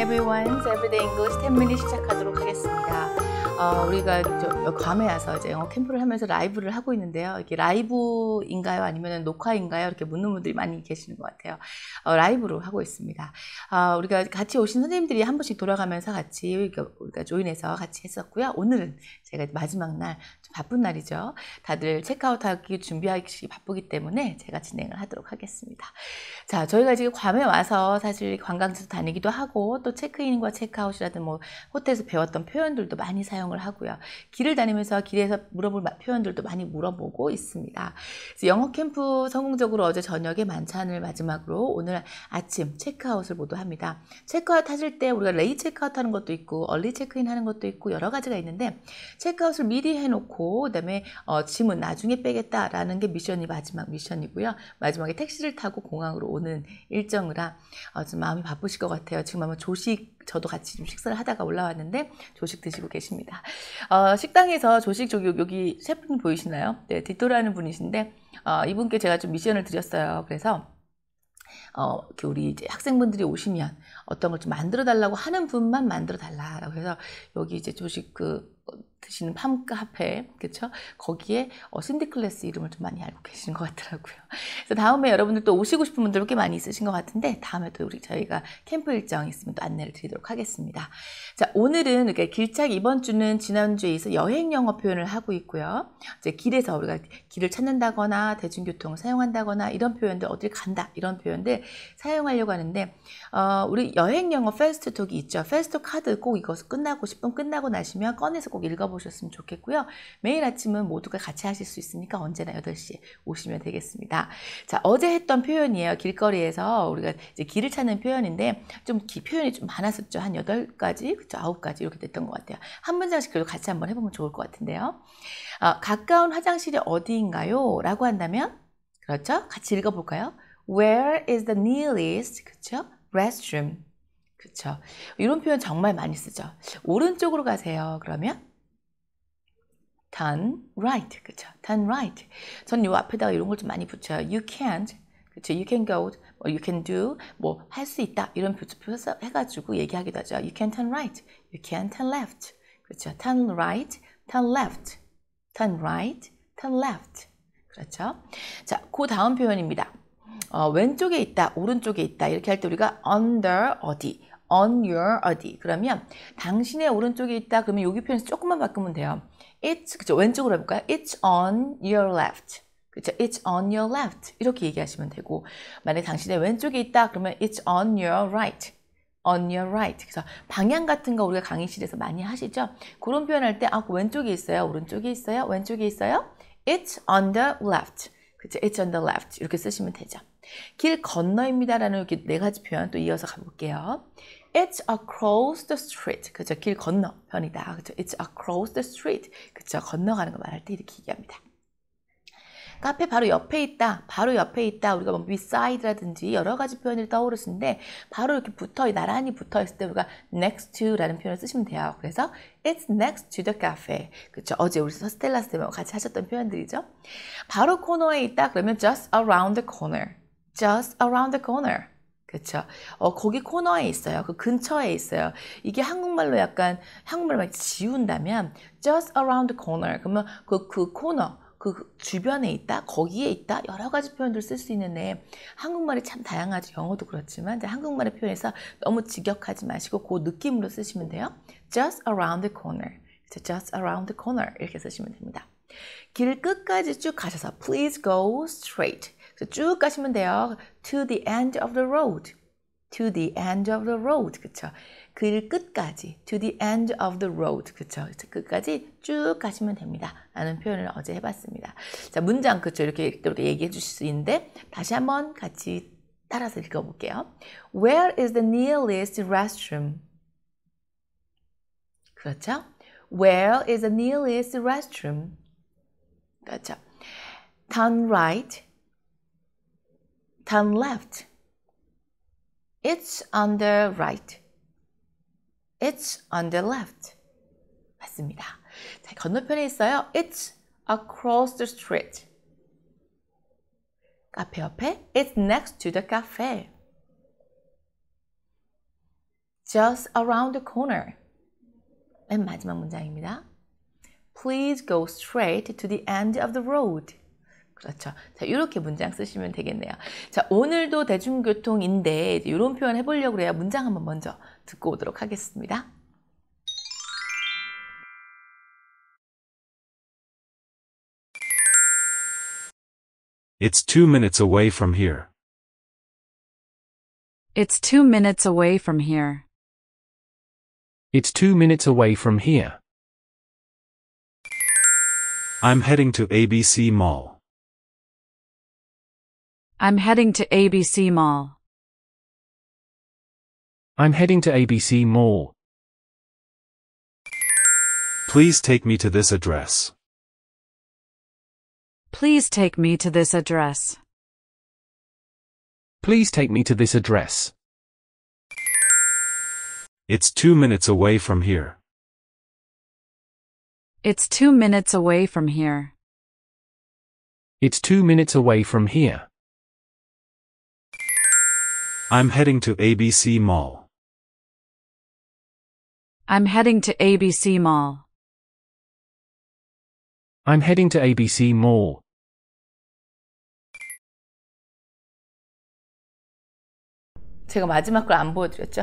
everyone. Everyday English 10 minutes 시작하도록 하겠습니다. 어, 우리가 어, 괌에 와서 이제 영어 캠프를 하면서 라이브를 하고 있는데요. 이게 라이브인가요? 아니면 녹화인가요? 이렇게 묻는 분들이 많이 계시는 것 같아요. 어, 라이브로 하고 있습니다. 어, 우리가 같이 오신 선생님들이 한 번씩 돌아가면서 같이 우리가 조인해서 같이 했었고요. 오늘은 제가 마지막 날, 좀 바쁜 날이죠. 다들 체크아웃하기 준비하기 바쁘기 때문에 제가 진행을 하도록 하겠습니다. 자, 저희가 지금 괌에 와서 사실 관광지도 다니기도 하고 또 체크인과 체크아웃이라든 뭐 호텔에서 배웠던 표현들도 많이 사용 요청을 하고요. 길을 다니면서 길에서 물어볼 표현들도 많이 물어보고 있습니다. 영어 캠프 성공적으로 어제 저녁에 만찬을 마지막으로 오늘 아침 체크아웃을 모두 합니다. 체크아웃 하실 때 우리가 레이 체크아웃 하는 것도 있고 얼리 체크인 하는 것도 있고 여러 가지가 있는데 체크아웃을 미리 해놓고 그다음에 어, 짐은 나중에 빼겠다라는 게 미션이 마지막 미션이고요. 마지막에 택시를 타고 공항으로 오는 일정이라 어, 좀 마음이 바쁘실 것 같아요. 지금 아마 조식 저도 같이 좀 식사를 하다가 올라왔는데 조식 드시고 계십니다. 어, 식당에서 조식 저기 여기 셰프님 보이시나요? 네, 디토라는 분이신데 어, 이분께 제가 좀 미션을 드렸어요. 그래서 어, 우리 이제 학생분들이 오시면 어떤 걸 좀 만들어 달라고 하는 분만 만들어 달라라고 해서 여기 이제 조식 그 드시는 팜 카페 그렇죠? 거기에 어, 신디클래스 이름을 좀 많이 알고 계시는 것 같더라고요. 그래서 다음에 여러분들 또 오시고 싶은 분들 꽤 많이 있으신 것 같은데 다음에 또 우리 저희가 캠프 일정 있으면 또 안내를 드리도록 하겠습니다. 자 오늘은 그러니 길착 이번 주는 지난 주에 있어 여행 영어 표현을 하고 있고요. 이제 길에서 우리가 길을 찾는다거나 대중교통을 사용한다거나 이런 표현들 어딜 간다 이런 표현들 사용하려고 하는데 어, 우리 여행 영어 페스트톡이 있죠. 페스트 카드 꼭이것을 끝나고 10분 끝나고 나시면 꺼내서 꼭꼭 읽어보셨으면 좋겠고요. 매일 아침은 모두가 같이 하실 수 있으니까 언제나 8시에 오시면 되겠습니다. 자, 어제 했던 표현이에요. 길거리에서 우리가 이제 길을 찾는 표현인데 좀 기, 표현이 좀 많았었죠. 한 8가지, 그쵸? 9가지 이렇게 됐던 것 같아요. 한 문장씩 그래도 같이 한번 해보면 좋을 것 같은데요. 아, 가까운 화장실이 어디인가요? 라고 한다면 그렇죠? 같이 읽어볼까요? Where is the nearest? 그렇죠? restroom. 그렇죠? 이런 표현 정말 많이 쓰죠. 오른쪽으로 가세요. 그러면 done right. 그쵸? done right. 저는 요 앞에다가 이런 걸 좀 많이 붙여요. You can't. 그쵸? You can go. 뭐, you can do. 뭐, 할 수 있다. 이런 표현 해가지고 얘기하기도 하죠. You can turn right. You can turn left. 그렇죠. turn right, turn left, turn right, turn left. 그렇죠. 자, 그 다음 표현입니다. 어, 왼쪽에 있다, 오른쪽에 있다 이렇게 할 때 우리가 under 어디, on your 어디. 그러면 당신의 오른쪽에 있다 그러면 여기 표현 조금만 바꾸면 돼요. It's 그죠 왼쪽으로 해볼까요? It's on your left. 그죠 It's on your left 이렇게 얘기하시면 되고 만약 당신의 왼쪽에 있다 그러면 It's on your right. on your right. 그래서 방향 같은 거 우리가 강의실에서 많이 하시죠? 그런 표현할 때 아, 그 왼쪽에 있어요. 오른쪽에 있어요. 왼쪽에 있어요. It's on the left. 그죠 It's on the left. 이렇게 쓰시면 되죠. 길 건너입니다라는 이렇게 네 가지 표현 또 이어서 가볼게요. It's across the street. 그죠? 길 건너편이다. 그죠? It's across the street. 그죠? 건너가는 거 말할 때 이렇게 얘기합니다. 카페 바로 옆에 있다, 바로 옆에 있다. 우리가 뭐 beside라든지 여러 가지 표현을 떠오르시데 바로 이렇게 붙어 나란히 붙어 있을 때 우리가 next to라는 표현을 쓰시면 돼요. 그래서 it's next to the cafe. 그렇 어제 우리 스텔라 쌤하고 같이 하셨던 표현들이죠. 바로 코너에 있다 그러면 just around the corner. just around the corner. 그렇죠. 어, 거기 코너에 있어요. 그 근처에 있어요. 이게 한국말로 약간 한국말로 지운다면 just around the corner. 그러면 그, 그 코너 그 주변에 있다, 거기에 있다 여러 가지 표현들 을쓸 수 있는데 한국말이 참 다양하죠. 영어도 그렇지만 이제 한국말의 표현에서 너무 직역하지 마시고 그 느낌으로 쓰시면 돼요. Just around the corner. Just around the corner 이렇게 쓰시면 됩니다. 길 끝까지 쭉 가셔서 please go straight. 쭉 가시면 돼요. To the end of the road. To the end of the road. 그쵸? 그길 끝까지. To the end of the road. 그쵸? 끝까지 쭉 가시면 됩니다. 라는 표현을 어제 해봤습니다. 자, 문장. 그쵸? 이렇게, 이렇게 얘기해 주실 수 있는데, 다시 한번 같이 따라서 읽어볼게요. Where is the nearest restroom? 그렇죠? Where is the nearest restroom? 그렇죠. Turn right turn left. It's on the right. It's on the left. 맞습니다. 자, 건너편에 있어요. It's across the street. 카페 옆에 It's next to the cafe. Just around the corner. 맨 마지막 문장입니다. Please go straight to the end of the road. 그렇죠. 자, 이렇게 문장 쓰시면 되겠네요. 자, 오늘도 대중교통인데 이런 표현 해보려고 해요. 문장 한번 먼저 듣고 오도록 하겠습니다. It's two minutes away from here. It's two minutes away from here. It's two minutes away from here. I'm heading to ABC Mall. I'm heading to ABC Mall. I'm heading to ABC Mall. Please take me to this address. Please take me to this address. Please take me to this address. It's two minutes away from here. It's two minutes away from here. It's two minutes away from here. I'm heading to ABC Mall. I'm heading to ABC Mall. I'm heading to ABC Mall. 제가 마지막 걸 안 보여드렸죠.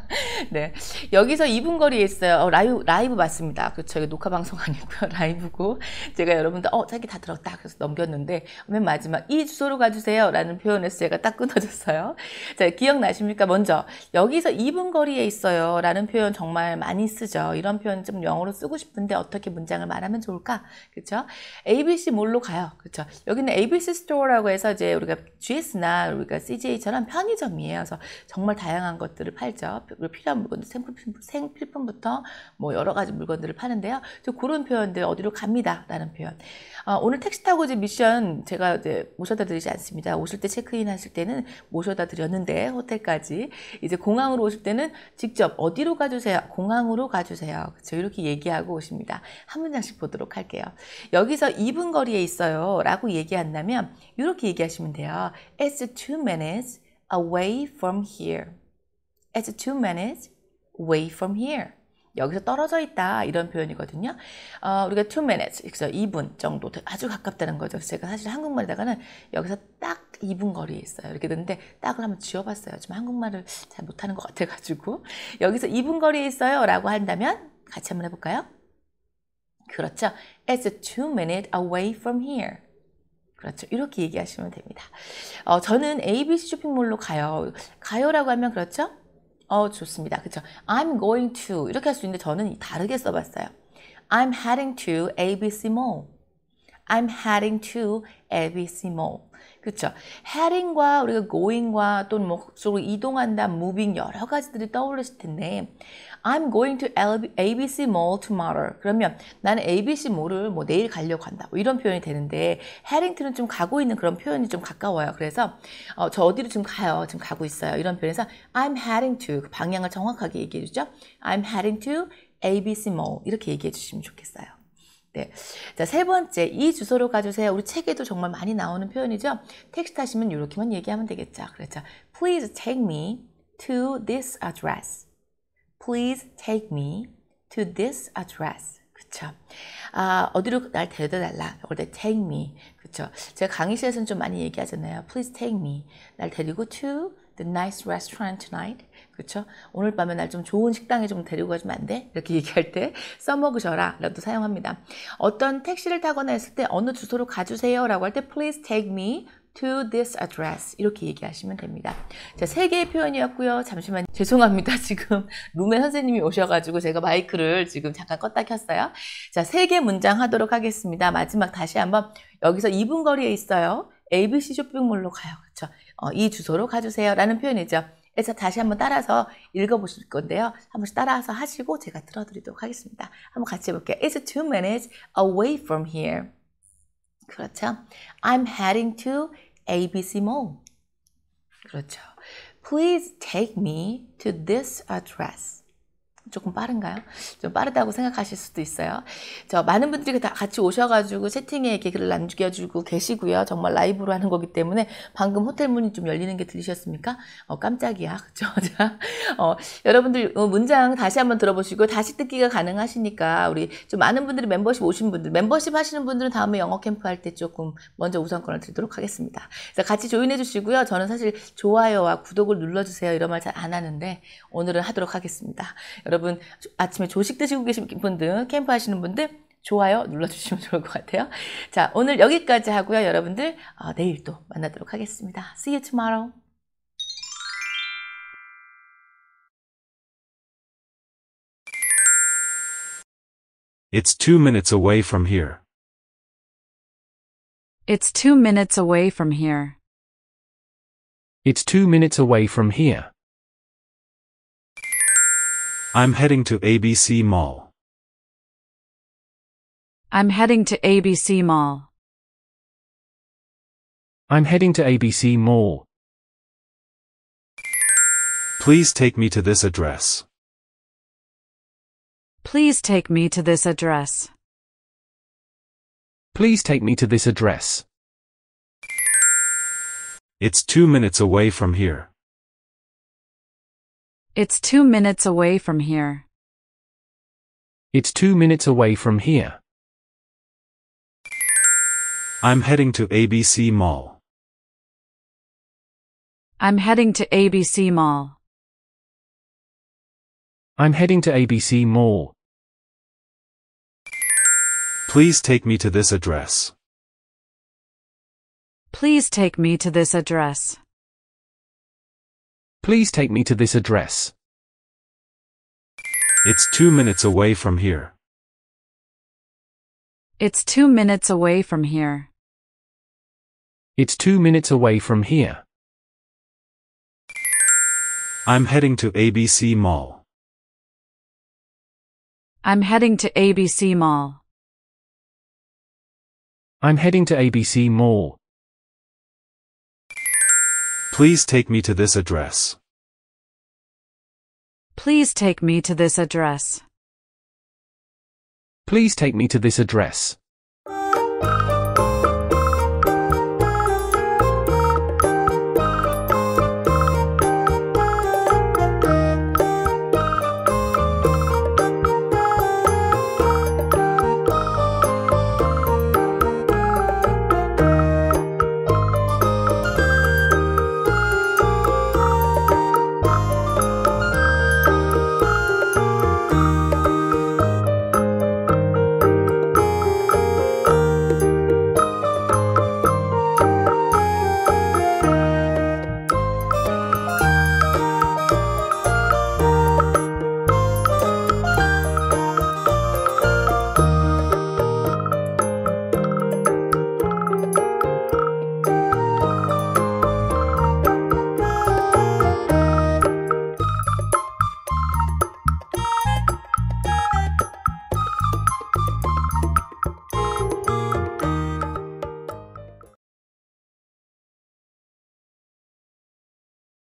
네. 여기서 2분 거리에 있어요. 어, 라이브, 라이브 맞습니다. 그렇죠. 이게 녹화 방송 아니고요. 라이브고. 제가 여러분들, 어, 자기 다 들었다. 그래서 넘겼는데, 맨 마지막, 이 주소로 가주세요. 라는 표현에서 제가 딱 끊어졌어요. 자, 기억나십니까? 먼저, 여기서 2분 거리에 있어요. 라는 표현 정말 많이 쓰죠. 이런 표현 좀 영어로 쓰고 싶은데 어떻게 문장을 말하면 좋을까? 그렇죠. ABC 몰로 가요. 그렇죠. 여기는 ABC 스토어라고 해서 이제 우리가 GS나 우리가 CJ처럼 편의점이에요. 정말 다양한 것들을 팔죠. 필요한 물건들, 생필품, 생필품부터 뭐 여러 가지 물건들을 파는데요. 저 그런 표현들 어디로 갑니다라는 표현. 아, 오늘 택시 타고 이제 미션 제가 이제 모셔다 드리지 않습니다. 오실 때 체크인 하실 때는 모셔다 드렸는데 호텔까지 이제 공항으로 오실 때는 직접 어디로 가주세요? 공항으로 가주세요. 그렇죠? 이렇게 얘기하고 오십니다. 한 문장씩 보도록 할게요. 여기서 2분 거리에 있어요. 라고 얘기 한다면 이렇게 얘기하시면 돼요. It's two minutes away from here. It's two minutes away from here. 여기서 떨어져 있다 이런 표현이거든요. 어, 우리가 two minutes, 그래서 2분 정도 아주 가깝다는 거죠. 제가 사실 한국말에다가는 여기서 딱 2분 거리에 있어요. 이렇게 되는데 딱을 한번 지어봤어요. 지금 한국말을 잘 못하는 것 같아가지고 여기서 2분 거리에 있어요 라고 한다면 같이 한번 해볼까요? 그렇죠. It's two minutes away from here. 그렇죠. 이렇게 얘기하시면 됩니다. 어, 저는 ABC 쇼핑몰로 가요. 가요라고 하면 그렇죠? 어, 좋습니다. 그렇죠. I'm going to 이렇게 할 수 있는데 저는 다르게 써봤어요. I'm heading to ABC Mall. I'm heading to ABC Mall. 그렇죠. heading과 우리가 going과 또는 목 뭐, 이동한다, moving 여러 가지들이 떠오르실 텐데 I'm going to ABC Mall tomorrow. 그러면 나는 ABC Mall을 뭐 내일 가려고 한다. 뭐 이런 표현이 되는데 헤링턴은좀 가고 있는 그런 표현이 좀 가까워요. 그래서 어, 저 어디로 지금 가요. 지금 가고 있어요. 이런 표현에서 I'm heading to 그 방향을 정확하게 얘기해 주죠. I'm heading to ABC Mall 이렇게 얘기해 주시면 좋겠어요. 네. 자, 세 번째, 이 주소로 가주세요. 우리 책에도 정말 많이 나오는 표현이죠. 텍스트 하시면 이렇게만 얘기하면 되겠죠. 그렇죠. Please take me to this address. Please take me to this address. 그쵸. 아, 어디로 날 데려다 달라. 올때 take me. 그쵸. 제가 강의실에서는 좀 많이 얘기하잖아요. Please take me. 날 데리고 to the nice restaurant tonight. 그쵸? 오늘 밤에 날 좀 좋은 식당에 좀 데리고 가주면 안 돼? 이렇게 얘기할 때 써먹으셔라 라도 사용합니다. 어떤 택시를 타거나 했을 때 어느 주소로 가주세요 라고 할 때 please take me to this address 이렇게 얘기하시면 됩니다. 자, 세 개의 표현이었고요. 잠시만 죄송합니다. 지금 룸에 선생님이 오셔가지고 제가 마이크를 지금 잠깐 껐다 켰어요. 자, 세 개 문장 하도록 하겠습니다. 마지막 다시 한번 여기서 2분 거리에 있어요. ABC 쇼핑몰로 가요. 그렇죠? 어, 이 주소로 가주세요. 라는 표현이죠. 그래서 다시 한번 따라서 읽어보실 건데요. 한번씩 따라서 하시고 제가 들어드리도록 하겠습니다. 한번 같이 해볼게요. It's two minutes away from here. 그렇죠? I'm heading to ABC Mall. 그렇죠. Please take me to this address. 조금 빠른가요? 좀 빠르다고 생각하실 수도 있어요. 저 많은 분들이 다 같이 오셔가지고 채팅에 이렇를 남겨주고 계시고요. 정말 라이브로 하는 거기 때문에 방금 호텔 문이 좀 열리는 게 들리셨습니까? 어, 깜짝이야. 그죠? 어, 여러분들 어, 문장 다시 한번 들어보시고 다시 듣기가 가능하시니까 우리 좀 많은 분들이 멤버십 오신 분들, 멤버십 하시는 분들은 다음에 영어 캠프 할 때 조금 먼저 우선권을 드리도록 하겠습니다. 그래서 같이 조인해 주시고요. 저는 사실 좋아요와 구독을 눌러주세요. 이런 말 잘 안 하는데 오늘은 하도록 하겠습니다. 여러분 여러분 아침에 조식 드시고 계신 분들 캠프 하시는 분들 좋아요 눌러주시면 좋을 것 같아요. 자 오늘 여기까지 하고요. 여러분들 어, 내일 또 만나도록 하겠습니다. See you tomorrow. It's two minutes away from here. It's two minutes away from here. It's two minutes away from here. I'm heading to ABC Mall. I'm heading to ABC Mall. I'm heading to ABC Mall. Please take me to this address. Please take me to this address. Please take me to this address. It's two minutes away from here. It's two minutes away from here. It's two minutes away from here. I'm heading to ABC Mall. I'm heading to ABC Mall. I'm heading to ABC Mall. Please take me to this address. Please take me to this address. Please take me to this address. It's two minutes away from here. It's two minutes away from here. It's two minutes away from here. I'm heading to ABC Mall. I'm heading to ABC Mall. I'm heading to ABC Mall. Please take me to this address. Please take me to this address. Please take me to this address.